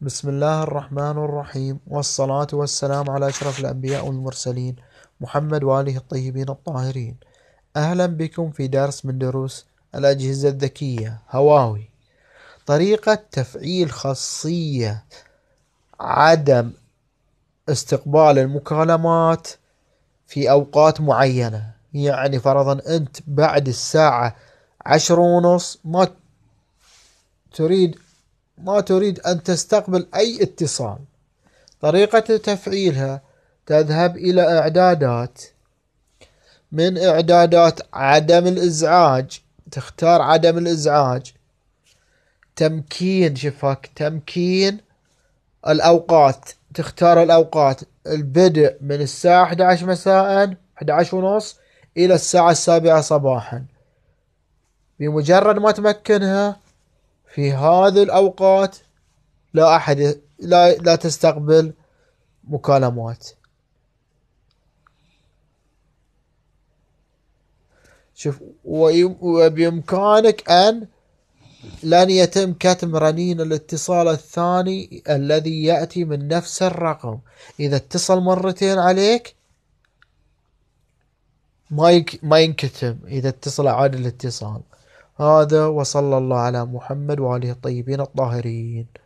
بسم الله الرحمن الرحيم والصلاة والسلام على أشرف الأنبياء والمرسلين محمد وآله الطيبين الطاهرين أهلا بكم في درس من دروس الأجهزة الذكية هواوي طريقة تفعيل خاصية عدم استقبال المكالمات في أوقات معينة يعني فرضا أنت بعد الساعة عشر ونص ما تريد ما تريد أن تستقبل أي اتصال طريقة تفعيلها تذهب إلى إعدادات من إعدادات عدم الإزعاج تختار عدم الإزعاج تمكين شفاك تمكين الأوقات تختار الأوقات البدء من الساعة 11 مساء 11 ونص إلى الساعة السابعة صباحا بمجرد ما تمكنها في هذه الأوقات لا أحد لا لا تستقبل مكالمات شوف وبإمكانك أن لن يتم كتم رنين الاتصال الثاني الذي يأتي من نفس الرقم إذا اتصل مرتين عليك ما ما ينكتم إذا اتصل عاد الاتصال هذا وصلى الله على محمد وآله الطيبين الطاهرين